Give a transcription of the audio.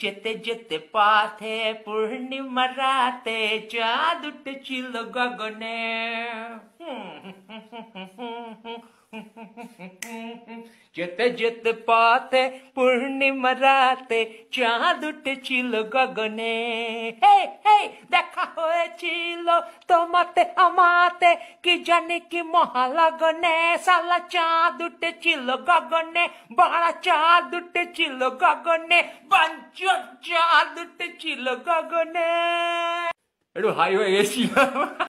जेते जेते पाथे पूर्णिमा राते जादुट चिल गगने जेते जेते पाथे पूर्णिमा राते जादुट चिल गगने हे हे देखा चिल तो मत अमाते कि जाने कि मोहा लगने साला जादुट चिल गगने बड़ा बाला जादुट चिल गगने बंत chilo gogo ne. Aduh, highway esok.